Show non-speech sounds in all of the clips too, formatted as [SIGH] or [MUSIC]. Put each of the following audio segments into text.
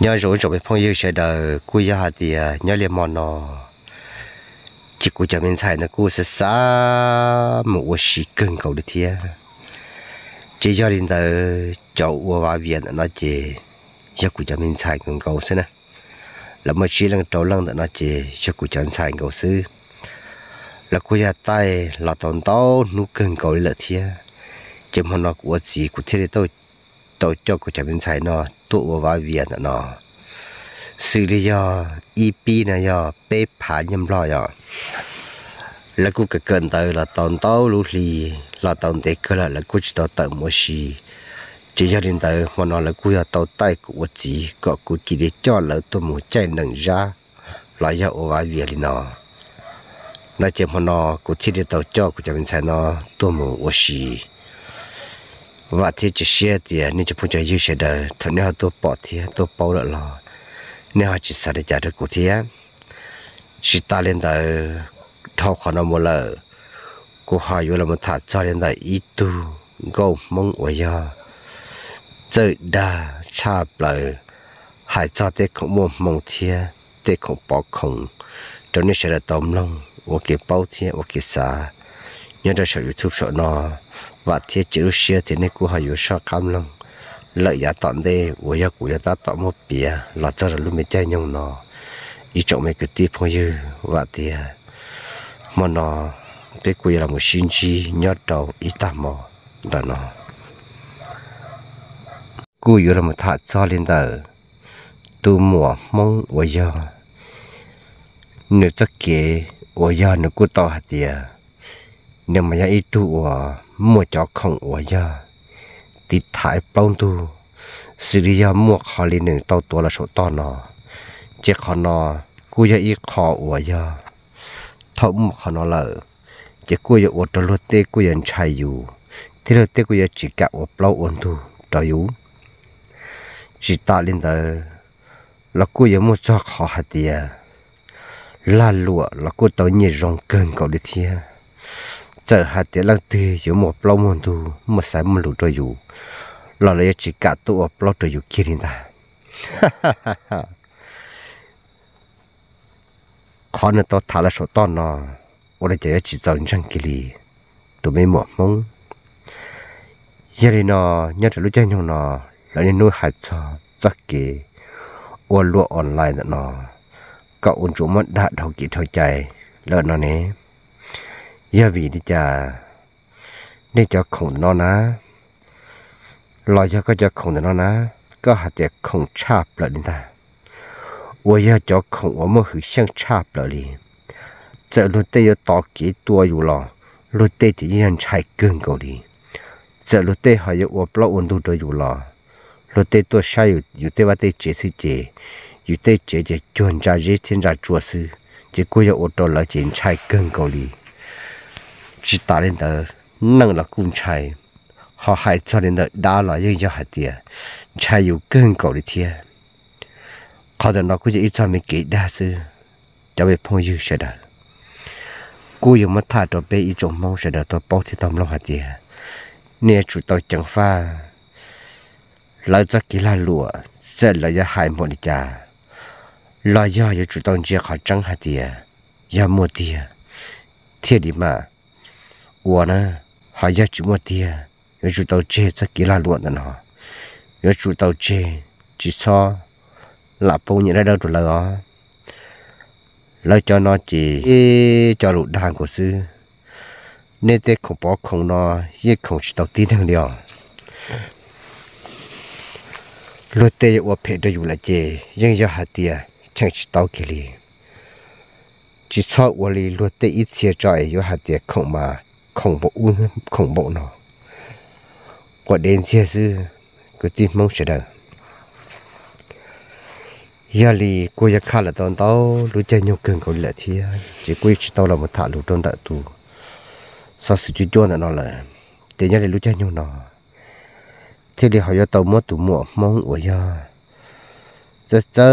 nhớ rủ rồi bị phong yêu sẽ đờ cú ya hạt thì à, nhớ liền mòn nó chỉ cú cho mình xài nó cú sẽ xa một quả xì cưng cầu được thiệt chỉ cho đến tờ của bà viện nó chỉ cho cú cho mình xài cưng cầu xí nè là mà chỉ là cháu lăng nó chỉ cho cú cho mình xài cầu xí là cú ya tay là toàn tao nụ cưng cầu là thiệt chỉ mà nó của gì của thiệt đâu, đâu cho cú cho mình xài nó vào xử lý ตุวว่าเวียนเนาะสื่อเลยยออีปีนะยอเป๊ะผายำรอยอแล้วกูก็เกินเตอละตอนเต้าลูลีละตอนเด็กก็ละแล้วกูจะต่อเติมมชี chỉ gia đình tới mà nó là là tàu tay của chị có cua chỉ để cho lỡ tôi muốn chạy nâng ra lại ra ô vài việc nó nó chỉ mà nó cua chỉ để tàu cho của gia đình nó tôi muốn ô xì và thì chỉ xe thì nên chỉ phun chạy dư xe đời thật nếu tôi bỏ thì tôi bỏ được lo nếu chỉ xả để trả được cụ thì chỉ ta lên đời thâu khó nó một lợ cô hỏi vô là một thả cho lên đời ít tu gồm mong ở giờ tự đa cha lời hải cho tết không mua mông thia tết không bỏ không cho nên sẽ là tóm lòng ok bao thia ok xa nhớ ra sợ youtube sợ nó và thiết chế lúc xưa thì nên cũng hay yêu sợ cam lắm lợi giá tận đây của gia của gia ta tọn một bìa là cho rồi lúc mới chơi nhung nó ý trọng mấy cái tiếp phong và thì à, mà nó cái quỳ là một sinh chi nhớ đầu ý tạm mò đó nó cú yêu là một thả cho lên tờ tu mùa mong của gia nếu tất kế của gia nó cũng to hạt tiền nếu mà ý tu ở mua cho không ở giờ thì thái bông tu xử lý giờ mua khó lên nền tàu tua là số to nó chỉ khó nó cú giờ ít khó ở giờ thấu mua khó nó lỡ chỉ cú giờ ở trong lối tê cú yên chạy dù thế lối tê cú giờ chỉ gặp ở lâu ổn tu đó yếu chỉ ta lên đó là cú giờ mua cho khó hạt tiền là lụa là cú tàu nhẹ rong cơn cầu đi thiên giờ hạt tiền lăng thì yếu một lâu một tu một sải một lũ trời yếu lò lấy chỉ cả tu ở lâu trời yếu kia đi ta [LAUGHS] khó nữa tôi thả là số to nó ở đây chỉ chỉ giàu chẳng kia đi tụi mình mỏ mông giờ đi nó nhớ trở lúc chơi nhau nó là nên nuôi hạt cho vắt kì ở lúa online nó cậu ôn chúng mất đã đầu kỹ thời chạy lợn nó nè giờ vì đi chả nên cho khổng nó ná lo cho có cho khổng nó ná có hạt để khổng chạp lại đến ta 我要叫空，我们互相差不了哩。这路得要打几多有了，路得就一样才更够哩。这路得还有我不老温度都有了，路得多少有有得我得解释解，有得解解专家热天在做事，结果要我到了检查更够哩。只打人的弄了工程，好还作人的打了一样海地，才有更高的天。搞的那估计一撮没给，但是这位朋友说的，古有没太多被一种梦想的都抱起们望海地，你要主动蒸发，老子给了路，咱俩要还没的家，咱也要主动去海挣海地，要摸天里嘛。của nó họ ra chỉ một tia nhớ chủ tàu chê sẽ kỹ là luận nó nhớ chủ tàu chê chỉ so là bông nhận ra đâu tụi đó, lấy cho nó chỉ cho lụt đàn của sư nên tê không bỏ không nó ye không chỉ tàu tin thằng điều lụt tê ở phía đây là chê nhưng giờ hạt tia chẳng chỉ tàu kia li chỉ so ở li lụt tê ít xe trời ở hạt tia không mà khổng bộ un khổng bộ nó quả đến chia sư cứ tìm mong sẽ đợi giờ lì cô giờ khá là tao tao lúc chơi nhau cường có lệ thì chỉ quý chỉ tao là một thả lũ trong đại tù sao sự chú cho nó là thế nhớ là lúc chơi nhau nó thế thì họ giờ tao mua tụ mua mong ở giờ giờ giờ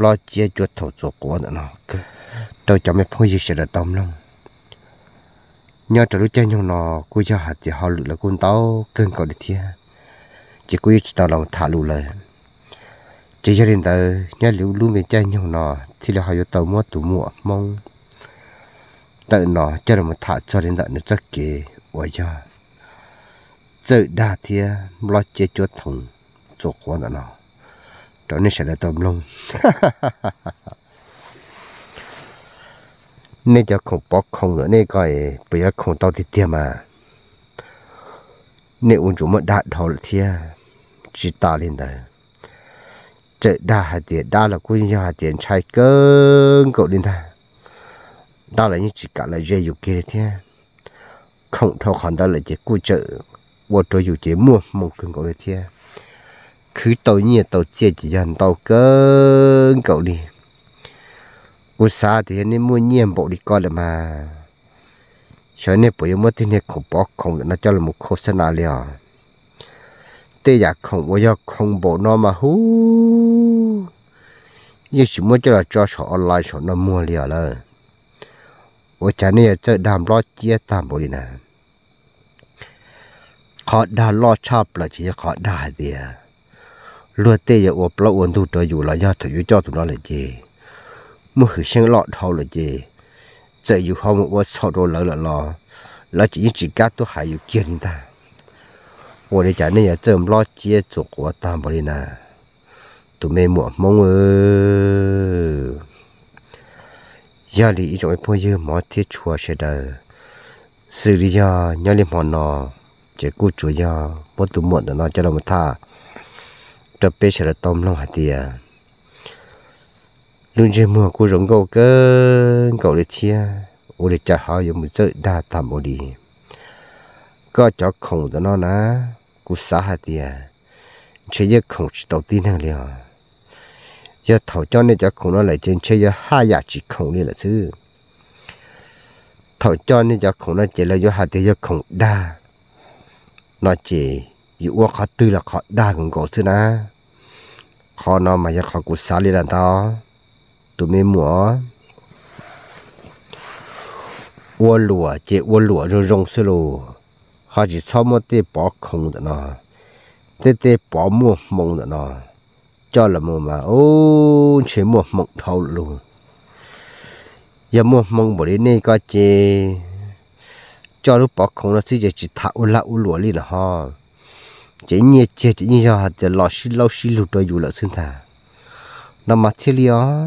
lo chia chuột thầu chuột của nó tao cho mấy phong gì sẽ là tao lắm nhớ trở lúc chơi nhau nó cô cho hạt chỉ họ lụt là con tao cơn cỏ đi thia chỉ cô chỉ tao lòng thả lụt lời chỉ cho đến tờ nhớ lũ lưu mình chơi nhau nó thì là họ yêu tàu mua tủ mua mong tự nó cho được một thả cho đến tận nó chắc kì vậy cho tự đa thia lo chế chúa thùng chuột quan nó đó nên sẽ là tôm lông [LAUGHS] nên giờ không bỏ không nữa nên coi bây giờ không tao thì tiêm mà nên uống chúng mà đạt đầu là chỉ ta lên đây chợ đa hạt tiền đa là quân gia hạt tiền trai cơn cậu lên ta đa là như chỉ cả là dây dục kia thia không thâu khoản đó là chỉ cua chợ vô chỗ dục chỉ mua một cơn cậu thia cứ tàu nhiệt tàu chia chỉ dần tàu cơn cậu đi อุตสาห์ที่นี่มุ่งเงี่ยมบอกีก็เลยมาฉันเนี่ยปวยมดที่เนี่ยขบอกของน่าจลมุโฆษณาเลยเตยากของวายของบอกนอมาหูยิ่งสิมื่อจะจอชอบอนไลน์ชอบนมัวเลยเลยวอ้ฉันเนี่ยจะดามรอดเจียตามบริณาขอดาลอดชอบปละชีขอดาเดียลวดเตยอวบละอวนดูตัวอยู่ละยอดถอยู่จอดตัวนั่นเลยเจ một khử sinh lọ thầu là gì giờ dù họ một vợ sau đó lỡ là lò là chỉ chỉ cá tôi hay yêu kia đi ta 我的家人也这么老接祖国单不哩呢，都没莫梦哦。家里一种朋友毛提出些的，是的呀，家里忙呢，这雇主呀，不都莫的呢，叫他们他，这别些的都弄下的呀。ลุงเจมัวกูรงกูเกินกูเลยเชียอุลจะหาอยู่มือเจอดาตามอดี ก็จะคงตัวน้อนะกูสาหัสเดียใช้ยคงตัวตีนั่งเลียวยะถอดจอเนี่ยจะคงน้อนแลยจึงใช้ยห้าอยากจีคงนี่แหละซื้อถอดจอเนี่ยจะคงน้อนเจริญวยะหาเดียคงดานอเจอยู่ว่าเขาตื้อละเขาด่าของกูซื้อนะขอนอนมายะเขากูสาลีดันตอ tụi mình mua ua lụa chế ua lụa rồi rong xí lô họ chỉ cho một tê bỏ không đó nó tê tê bỏ mua mông đó nó cho là mua mà ô chế mua mông thâu luôn giờ mua mông bỏ đi này có chế cho lúc bỏ không nó sẽ chỉ thả ua la ua lụa đi là ho chế nhẹ chế chỉ như cho hạt lo xí lo xí lụt rồi dù là xương thả nó mà thiết lý đó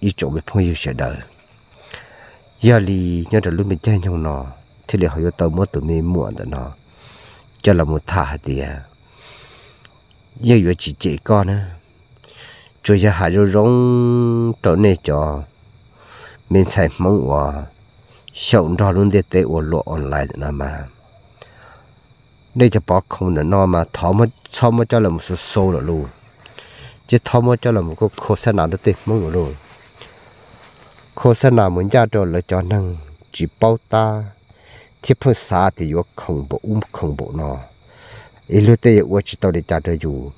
ít chỗ bị phong yêu sẽ đỡ giờ thì nhớ được lúc mình chơi nhau nọ, thì để họ yêu tàu mất tụi mình muộn đó nọ, cho là một thả thì à, giờ vừa chỉ chỉ con á rồi giờ hạ rồi rong trở này cho mình xài mong hòa sầu đó luôn để tệ ổn lộ ổn lại nữa mà đây cho bỏ không là nó mà thọ mất, cho mất cho là một số số rồi luôn chứ thọ mà cho là một cái khô sa nào đó tệ mong rồi luôn khô sa nào muốn gia rồi lựa chọn năng chỉ bao ta tiếp phương xa thì vô không bộ um không bộ nó ít lúc tây vô chỉ tao để trả đời dù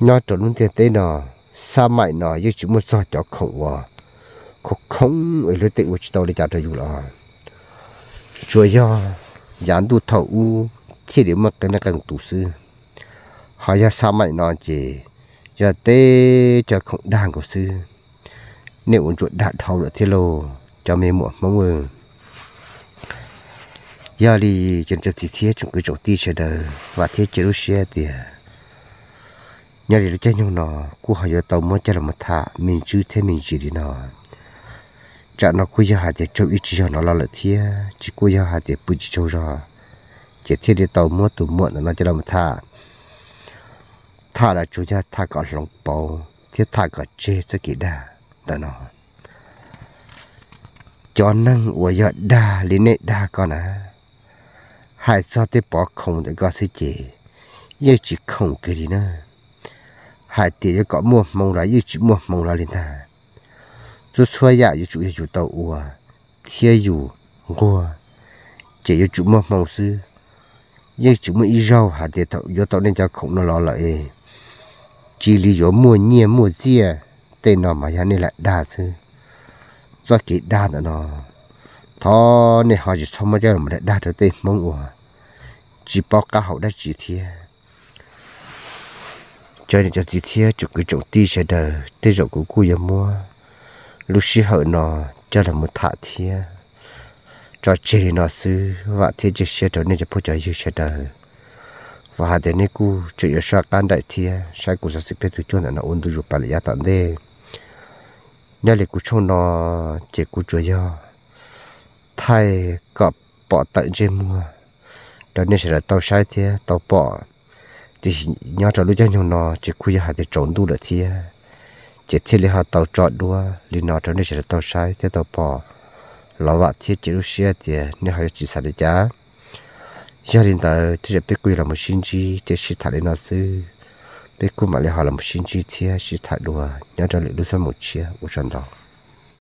nó trở luôn tiền tây nó sa mại nó như chỉ muốn soi cho không vô không không ít lúc tây vô chỉ tao để trả đời dù là chúa do dán tu thầu u thì để mà cái này càng tu sư họ ra sa mại nó chỉ giờ tê cho không đang của sư nếu uống chuột đạt hầu nữa thiên lô cho mẹ muộn mong mừng giờ đi chân chân thì thiết chúng cứ chỗ ti sẽ đờ và thiết chế lúc xe thì nhà đi chơi nhau nọ cô hỏi giờ tàu mới chơi là một thả mình chứ thế mình chỉ đi nọ chợ nó cô giờ hạt để cho ít cho nó lo là thế chỉ cô giờ hạt để bự cho ra chỉ thiết đi tàu mua tụ muộn nó chơi là một thả thả là chủ gia thả cả lòng bầu thiết thả cả chê sẽ kỹ đà ta nó cho năng của giờ đa lý nệ đa con à hai sao tế bỏ không để gọi sĩ chế, yêu chỉ không kì đi nữa hai tỷ có mua mong là yêu chỉ mua mong là liền ta chú xuôi dạ yêu chủ yếu chủ tàu ua thiê yêu gua chỉ yêu chủ mua mong sư yêu chủ mua yêu rau hà tế tàu yêu tàu nên cho không nó lo lợi, chỉ lý yêu mua nhia mua chia tên nó mà nhà này lại đa sư do kỹ đa nữa nó thọ này họ chỉ xong mà cho mình lại đa cho tên mong ủa chỉ bao cá hậu đã chỉ thiê cho nên cho chỉ thiê chụp cái chỗ ti sẽ đờ tê rộng của cô giờ mua lúc xí hậu nó cho là một thả thiê cho chế nó sư và thế chỉ sẽ trở nên cho phô trợ sẽ đờ và hạt đến nay cô chỉ ở sao can đại thiê sai cô sẽ biết tôi cho là nó ôn tôi chụp lại ya tận đây nhà lịch của chúng nó chỉ của chúa do thay cọp bỏ tận trên mua đó nên sẽ là tàu sai thế tàu bỏ thì nhà trọ lúc cho nhau nó chỉ khui hạt để trốn đu là thế chỉ thế là tàu trọ đua thì nó trong nên sẽ là tàu sai thế tàu bỏ lò vợ thế chỉ lúc xưa thì nên họ chỉ sản được giá gia đình ta chỉ biết quy là một sinh chi chỉ chỉ thằng nó xưa 别过，买了好了，星期天洗太多，娘在里头算木气，我想到。